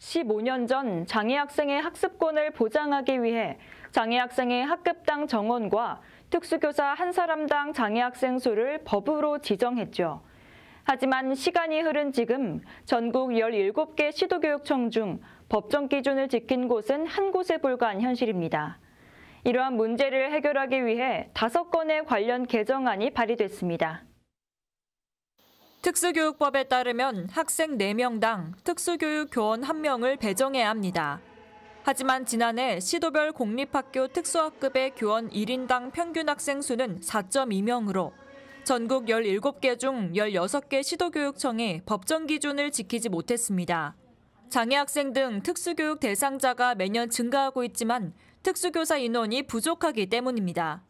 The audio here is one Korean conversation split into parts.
15년 전 장애 학생의 학습권을 보장하기 위해 장애 학생의 학급당 정원과 특수교사 한 사람당 장애 학생 수를 법으로 지정했죠. 하지만 시간이 흐른 지금 전국 17개 시도교육청 중 법정 기준을 지킨 곳은 한 곳에 불과한 현실입니다. 이러한 문제를 해결하기 위해 다섯 건의 관련 개정안이 발의됐습니다. 특수교육법에 따르면 학생 4명당 특수교육 교원 1명을 배정해야 합니다. 하지만 지난해 시도별 공립학교 특수학급의 교원 1인당 평균 학생 수는 4.2명으로 전국 17개 중 16개 시도교육청이 법정 기준을 지키지 못했습니다. 장애학생 등 특수교육 대상자가 매년 증가하고 있지만 특수교사 인원이 부족하기 때문입니다.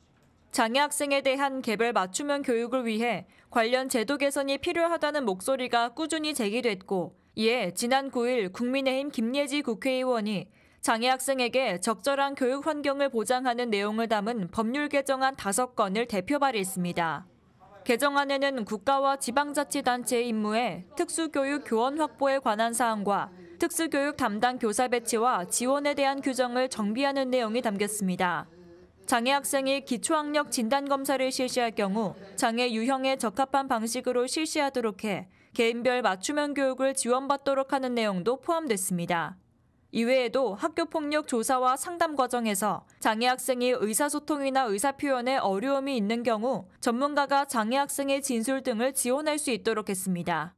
장애 학생에 대한 개별 맞춤형 교육을 위해 관련 제도 개선이 필요하다는 목소리가 꾸준히 제기됐고 이에 지난 9일 국민의힘 김예지 국회의원이 장애 학생에게 적절한 교육 환경을 보장하는 내용을 담은 법률 개정안 5건을 대표 발의했습니다. 개정안에는 국가와 지방자치단체의 임무에 특수교육 교원 확보에 관한 사항과 특수교육 담당 교사 배치와 지원에 대한 규정을 정비하는 내용이 담겼습니다. 장애 학생이 기초학력 진단검사를 실시할 경우 장애 유형에 적합한 방식으로 실시하도록 해 개인별 맞춤형 교육을 지원받도록 하는 내용도 포함됐습니다. 이외에도 학교폭력 조사와 상담 과정에서 장애 학생이 의사소통이나 의사표현에 어려움이 있는 경우 전문가가 장애 학생의 진술 등을 지원할 수 있도록 했습니다.